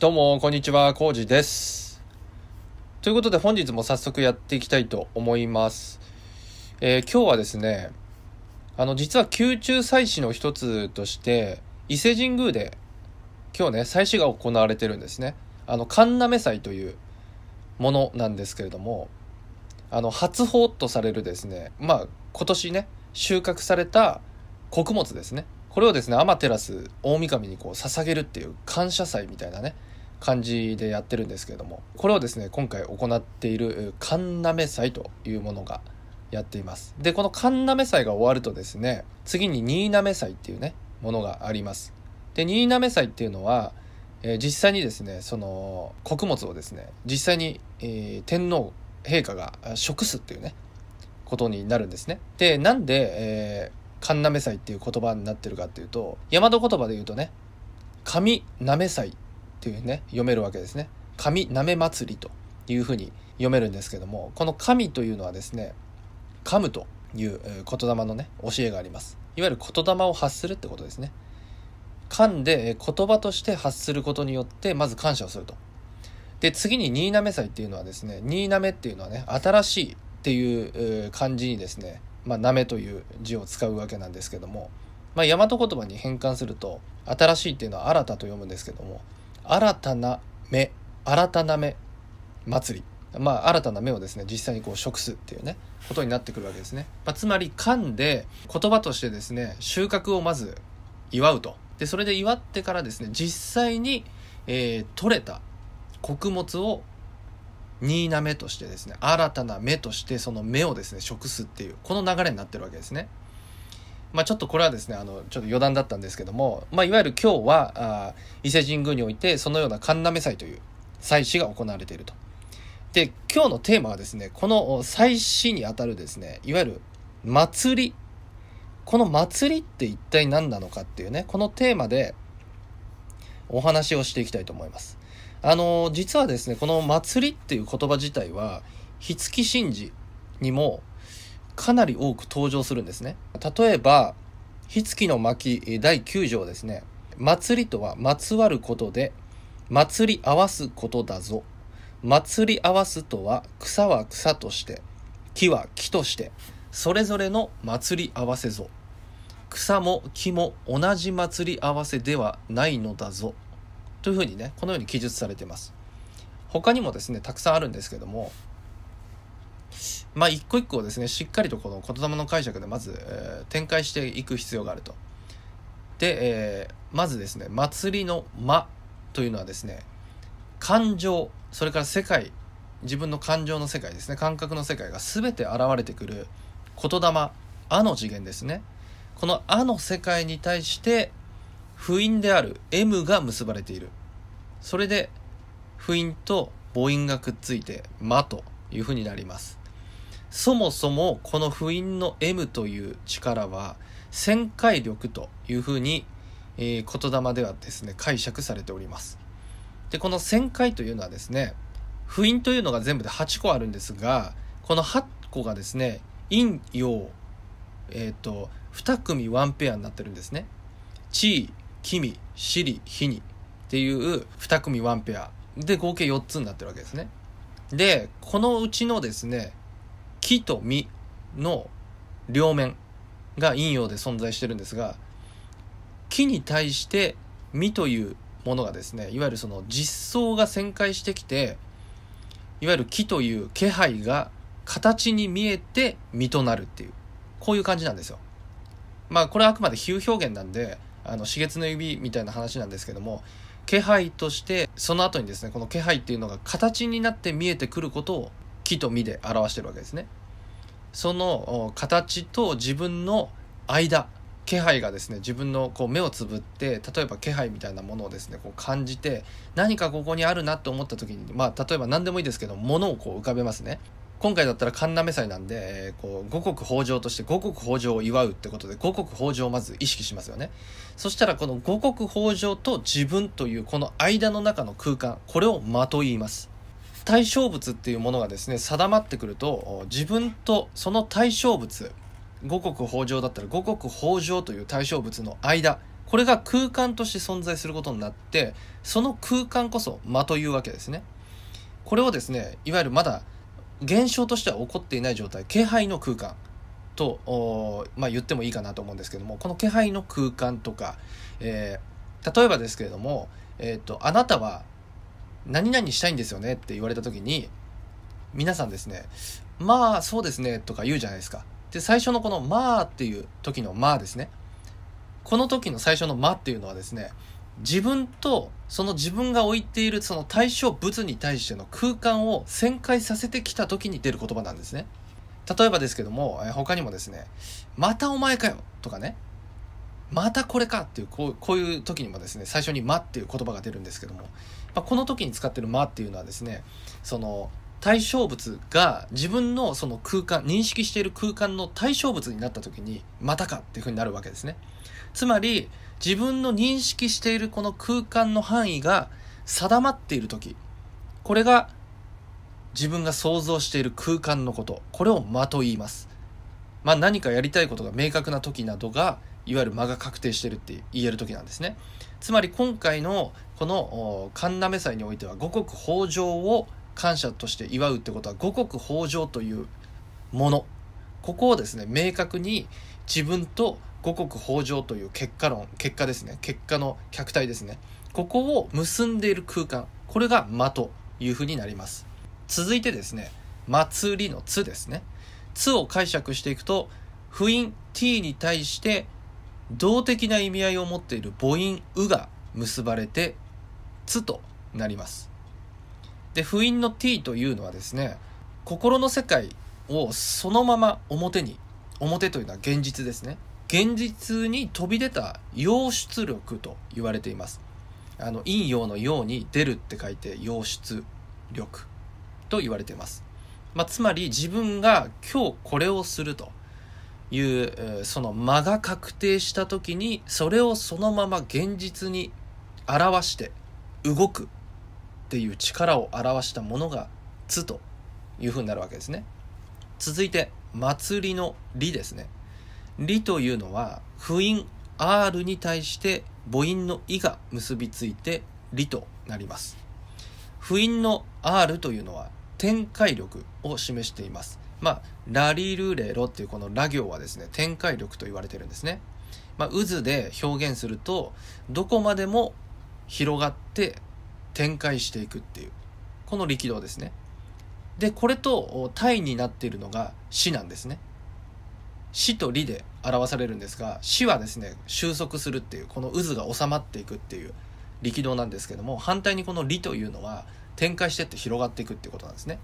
どうも、こんにちは、コウジです。ということで、本日も早速やっていきたいと思います。えー、今日はですね、あの、実は宮中祭祀の一つとして、伊勢神宮で、今日ね、祭祀が行われてるんですね。あの、神鍋祭というものなんですけれども、あの、初法とされるですね、まあ、今年ね、収穫された穀物ですね。これをですね、アマテラス大神にこう捧げるっていう感謝祭みたいなね、感じでやってるんですけれども、これをですね、今回行っているカンナメ祭というものがやっています。で、このカンナメ祭が終わるとですね、次に新滑祭っていうね、ものがあります。で、新滑祭っていうのは、えー、実際にですね、その穀物をですね、実際に、えー、天皇陛下が食すっていうね、ことになるんですね。で、なんで、えー神なめ祭っていう言葉になってるかっていうと大和言葉で言うとね神なめ祭っていうね読めるわけですね神なめ祭りというふうに読めるんですけどもこの神というのはですね噛むという言霊のね教えがありますいわゆる言霊を発するってことですね噛んで言葉として発することによってまず感謝をするとで次に「新滑祭」っていうのはですね「新滑」っていうのはね新しいっていう漢字にですねまあ、なめという字を使うわけなんですけども、まあ、大和言葉に変換すると新しいっていうのは新たと読むんですけども新たな目新たな目祭りまあ新たな目をですね実際にこう食すっていうねことになってくるわけですね、まあ、つまり噛んで言葉としてですね収穫をまず祝うとでそれで祝ってからですね実際に、えー、取れた穀物を新な目としてですね新たな目としてその目をですね食すっていうこの流れになってるわけですね。まあ、ちょっとこれはですねあのちょっと余談だったんですけども、まあ、いわゆる今日はあ伊勢神宮においてそのような神嘗祭という祭祀が行われていると。で今日のテーマはですねこの祭祀にあたるですねいわゆる祭りこの祭りって一体何なのかっていうねこのテーマでお話をしていきたいと思います。あの、実はですね、この祭りっていう言葉自体は、火付き神事にもかなり多く登場するんですね。例えば、火付きの巻第9条ですね、祭りとはまつわることで、祭り合わすことだぞ。祭り合わすとは、草は草として、木は木として、それぞれの祭り合わせぞ。草も木も同じ祭り合わせではないのだぞ。というふうにねこのように記述されています他にもですねたくさんあるんですけどもまあ一個一個ですねしっかりとこの言霊の解釈でまず、えー、展開していく必要があるとで、えー、まずですね祭りの間というのはですね感情それから世界自分の感情の世界ですね感覚の世界が全て現れてくる言霊「あ」の次元ですねこの「あ」の世界に対して不韻である M が結ばれている。それで、不韻と母音がくっついて、まというふうになります。そもそもこの不韻の M という力は、旋回力というふうに、えー、言霊ではですね、解釈されております。で、この旋回というのはですね、不韻というのが全部で8個あるんですが、この8個がですね、陰陽、えっ、ー、と、2組ワンペアになってるんですね。地位、君、シリ、ヒニっていう2組ワンペアで合計4つになってるわけですね。で、このうちのですね、木と実の両面が陰陽で存在してるんですが、木に対して実というものがですね、いわゆるその実相が旋回してきて、いわゆる木という気配が形に見えて実となるっていう、こういう感じなんですよ。まあこれはあくまで比喩表現なんで、あの四月の指みたいな話なんですけども気配としてその後にですねこの気配っていうのが形になって見えてくることを木と実で表してるわけですねその形と自分の間気配がですね自分のこう目をつぶって例えば気配みたいなものをですねこう感じて何かここにあるなと思った時にまあ例えば何でもいいですけど物をこう浮かべますね今回だったら神目祭なんで、えー、こう、五穀豊穣として五穀豊穣を祝うってことで、五穀豊穣をまず意識しますよね。そしたらこの五穀豊穣と自分というこの間の中の空間、これを間と言います。対象物っていうものがですね、定まってくると、自分とその対象物、五穀豊穣だったら五穀豊穣という対象物の間、これが空間として存在することになって、その空間こそ間というわけですね。これをですね、いわゆるまだ現象としては起こっていない状態気配の空間と、まあ、言ってもいいかなと思うんですけどもこの気配の空間とか、えー、例えばですけれども、えーと「あなたは何々したいんですよね」って言われた時に皆さんですね「まあそうですね」とか言うじゃないですか。で最初のこの「まあ」っていう時の「まあ」ですね。この時の最初の「ま」っていうのはですね自分とその自分が置いているその対象物に対しての空間を旋回させてきた時に出る言葉なんですね。例えばですけども、え他にもですね、またお前かよとかね、またこれかっていうこう、こういう時にもですね、最初にまっていう言葉が出るんですけども、まあ、この時に使ってるまっていうのはですね、その対象物が自分のその空間、認識している空間の対象物になった時に、またかっていうふうになるわけですね。つまり、自分の認識しているこの空間の範囲が定まっている時これが自分が想像している空間のことこれを間と言いますまあ何かやりたいことが明確な時などがいわゆる間が確定してるって言える時なんですねつまり今回のこの神目祭においては五穀豊穣を感謝として祝うってことは五穀豊穣というものここをですね明確に自分と五穀豊穣という結果論結果ですね結果の客体ですねここを結んでいる空間これが間というふうになります続いてですね祭りの「つ」ですね「つ」を解釈していくと不韻 t に対して動的な意味合いを持っている母音「う」が結ばれて「つ」となりますで不韻の t というのはですね心の世界をそのまま表に表というのは現実ですね現実に飛び出た陽出力と言われています。あの、陰陽のように出るって書いて陽出力と言われています。まあ、つまり自分が今日これをするという、その間が確定した時に、それをそのまま現実に表して動くっていう力を表したものが「つ」というふうになるわけですね。続いて、祭りの「理」ですね。理というのは、不韻 R に対して母音のいが結びついてりとなります。不韻の R というのは展開力を示しています。まあ、ラリルレロっていうこのラ行はですね、展開力と言われてるんですね。まあ、渦で表現すると、どこまでも広がって展開していくっていう、この力道ですね。で、これと対になっているのが死なんですね。死と理で表されるんですが死はですね収束するっていうこの渦が収まっていくっていう力道なんですけども反対にこの理というのは展開してって広がっていくってことなんですね、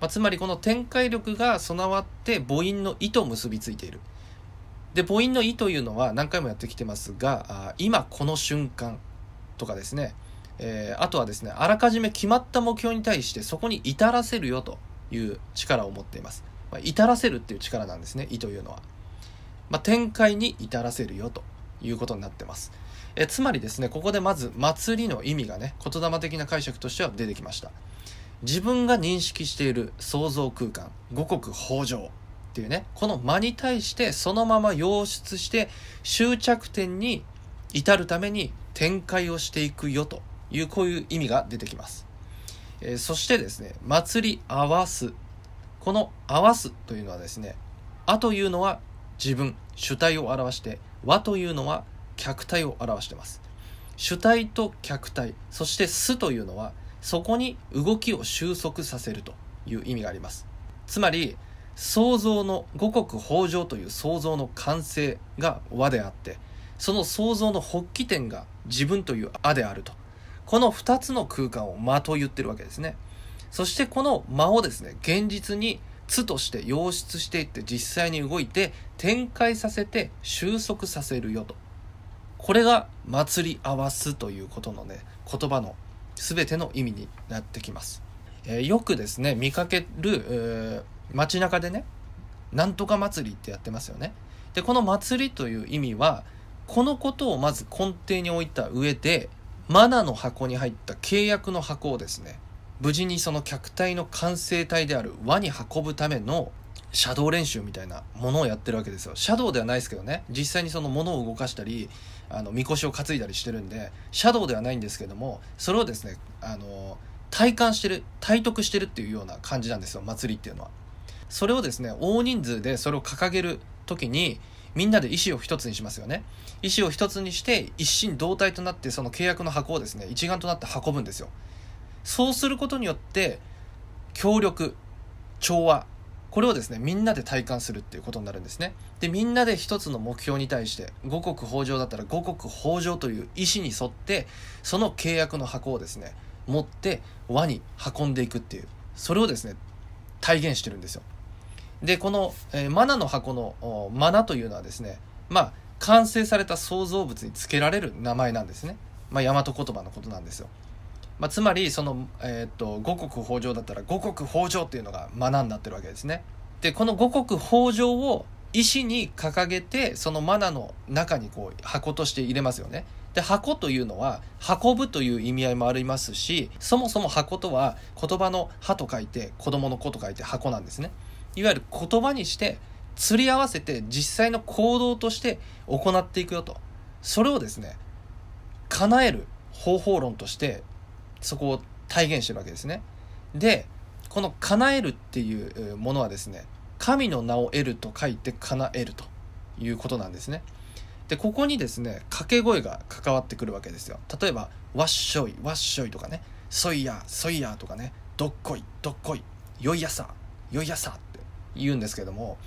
まあ、つまりこの展開力が備わって母音の意と結びついているで母音の意というのは何回もやってきてますが今この瞬間とかですね、えー、あとはですねあらかじめ決まった目標に対してそこに至らせるよという力を持っていますまあ、至らせるっていう力なんですね意というのは、まあ、展開に至らせるよということになってますえつまりですねここでまず祭りの意味がね言霊的な解釈としては出てきました自分が認識している創造空間五穀豊穣っていうねこの間に対してそのまま溶出して終着点に至るために展開をしていくよというこういう意味が出てきます、えー、そしてですね祭り合わすこの合わすというのはですね、あというのは自分、主体を表して、和というのは客体を表してます。主体と客体、そしてすというのは、そこに動きを収束させるという意味があります。つまり、創造の五穀豊穣という創造の完成が和であって、その創造の発起点が自分というあであると。この二つの空間を間と言ってるわけですね。そしてこの間をですね、現実に図として溶出していって実際に動いて展開させて収束させるよと。これが祭り合わすということのね、言葉の全ての意味になってきます。えー、よくですね、見かける、えー、街中でね、なんとか祭りってやってますよね。で、この祭りという意味は、このことをまず根底に置いた上で、マナの箱に入った契約の箱をですね、無事にその客体の完成体である輪に運ぶためのシャドウ練習みたいなものをやってるわけですよ。シャドウではないですけどね、実際にそのものを動かしたり、あの、みこしを担いだりしてるんで、シャドウではないんですけども、それをですね、あの、体感してる、体得してるっていうような感じなんですよ、祭りっていうのは。それをですね、大人数でそれを掲げる時に、みんなで意思を一つにしますよね。意思を一つにして、一心同体となって、その契約の箱をですね、一丸となって運ぶんですよ。そうすることによって協力調和これをですねみんなで体感するっていうことになるんですねでみんなで一つの目標に対して五穀豊穣だったら五穀豊穣という意思に沿ってその契約の箱をですね持って輪に運んでいくっていうそれをですね体現してるんですよでこの、えー、マナの箱のマナというのはですねまあ完成された創造物につけられる名前なんですねまあ大和言葉のことなんですよまあ、つまりその、えーと、五穀豊穣だったら五穀豊穣っていうのがマになってるわけですね。でこの五穀豊穣を石に掲げてそのマナの中にこう箱として入れますよね。で箱というのは運ぶという意味合いもありますしそもそも箱とは言葉の「歯と書いて子供の「子」と書いて箱なんですね。いわゆる言葉にして釣り合わせて実際の行動として行っていくよとそれをですね叶える方法論としてそこを体現してるわけですね。でこの「叶える」っていうものはですね神の名を得ると書いて叶えるということなんですね。でここにですね掛け声が関わってくるわけですよ。例えば「わっしょいわっしょい」とかね「そいやそいや」とかね「どっこいどっこい」「よいやさよいやさ」って言うんですけども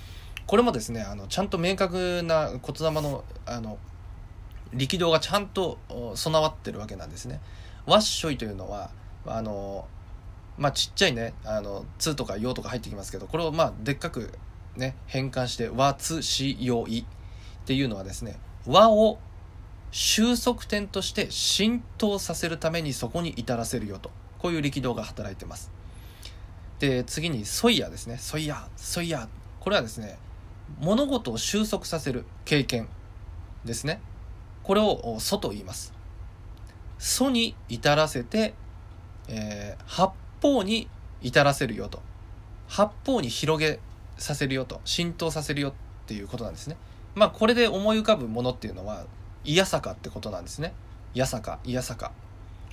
これもですねあのちゃんと明確な言霊のあの力道がちゃんと備わってるわけなんですね。わっしょいというのはあのまあちっちゃいねあの「つ」とか「よ」とか入ってきますけどこれをまあでっかくね変換して「わつしよい」っていうのはですね「和」を収束点として浸透させるためにそこに至らせるよとこういう力道が働いてますで次に「ソイヤ」ですね「ソイヤ」「ソイヤ」これはですね物事を収束させる経験ですねこれを「ソ」と言います祖に至らせて、えー、八方に至らせるよと。八方に広げさせるよと。浸透させるよっていうことなんですね。まあ、これで思い浮かぶものっていうのは、いやさかってことなんですね。いやさか、いやさか。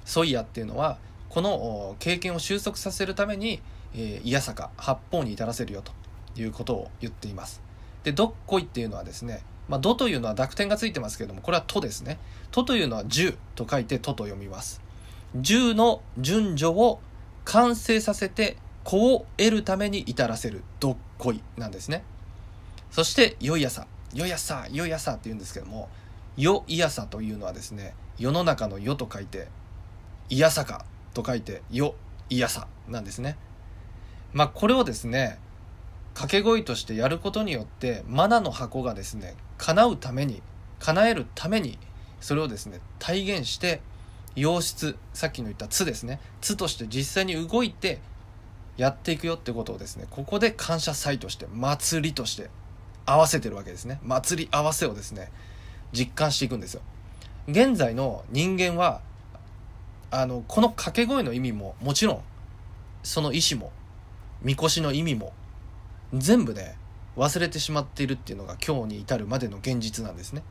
ソイヤっていうのは、この経験を収束させるために、えいやさか、八方に至らせるよということを言っています。で、どっこいっていうのはですね、まあ、ドというのは濁点がついてますけれども、これはとですね。とというのは十と書いてとと読みます。十の順序を完成させて子を得るために至らせるどっこいなんですね。そして、良い朝。良い朝、良い朝って言うんですけども、良い朝というのはですね、世の中の世と書いて、いやさかと書いて、よ、いやさなんですね。まあ、これをですね、掛け声としてやることによって、マナの箱がですね、叶うために叶えるためにそれをですね体現して洋室さっきの言った「つ」ですね「つ」として実際に動いてやっていくよってことをですねここで感謝祭として祭りとして合わせてるわけですね祭り合わせをですね実感していくんですよ現在の人間はあのこの掛け声の意味ももちろんその意思もみこしの意味も全部ね忘れてしまっているっていうのが今日に至るまでの現実なんですね。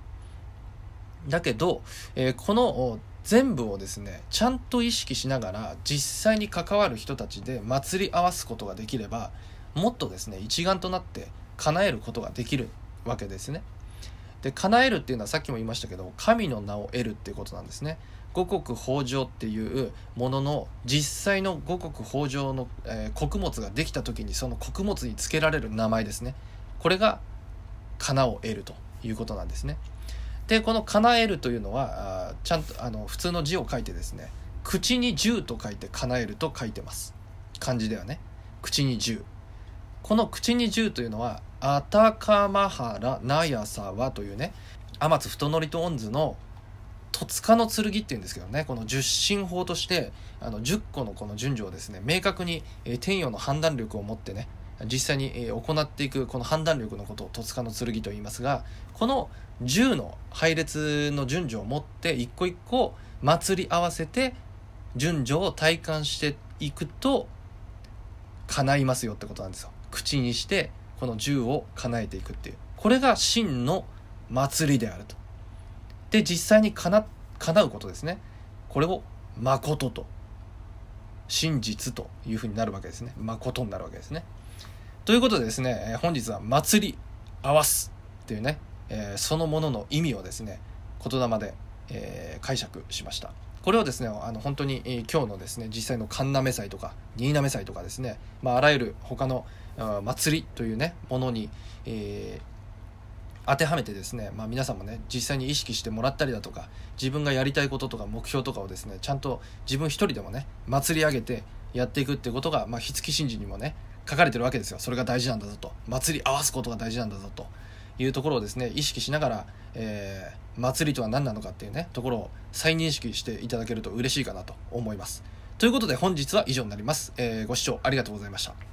だけど、えー、この全部をですねちゃんと意識しながら実際に関わる人たちで祭り合わすことができればもっとですね一丸となって叶えることができるわけですね。で叶えるっていうのはさっきも言いましたけど神の名を得るっていうことなんですね。五穀豊穣っていうものの実際の五穀豊穣の、えー、穀物ができた時にその穀物につけられる名前ですね。これが叶を得るということなんですね。でこの「叶える」というのはちゃんとあの普通の字を書いてですね口に「十」と書いて「叶える」と書いてます漢字ではね口に「十」この「口に十」というのは「あたかまはらなやさはというね天津太則と御図の戸塚の剣っていうんですけどねこの十進法としてあの10個のこの順序をですね明確に、えー、天与の判断力を持ってね実際に行っていくこの判断力のことを戸塚の剣と言いますがこの10の配列の順序を持って一個一個祭り合わせて順序を体感していくと叶いますよってことなんですよ口にしてこの10を叶えていくっていうこれが真の祭りであるとで実際にな叶うことですねこれを誠と真実というふうになるわけですね誠になるわけですねということでですね、本日は祭り合わすっていうね、えー、そのものの意味をですね、言霊で、えー、解釈しました。これをですね、あの本当に、えー、今日のですね、実際の神鍋祭とか、新鍋祭とかですね、まあ、あらゆる他の祭りというね、ものに、えー、当てはめてですね、まあ、皆さんもね実際に意識してもらったりだとか自分がやりたいこととか目標とかをですねちゃんと自分一人でもね祭り上げてやっていくってことが、まあ、火付き神事にもね書かれてるわけですよそれが大事なんだぞと祭り合わすことが大事なんだぞというところをですね意識しながら、えー、祭りとは何なのかっていうねところを再認識していただけると嬉しいかなと思いますということで本日は以上になります、えー、ご視聴ありがとうございました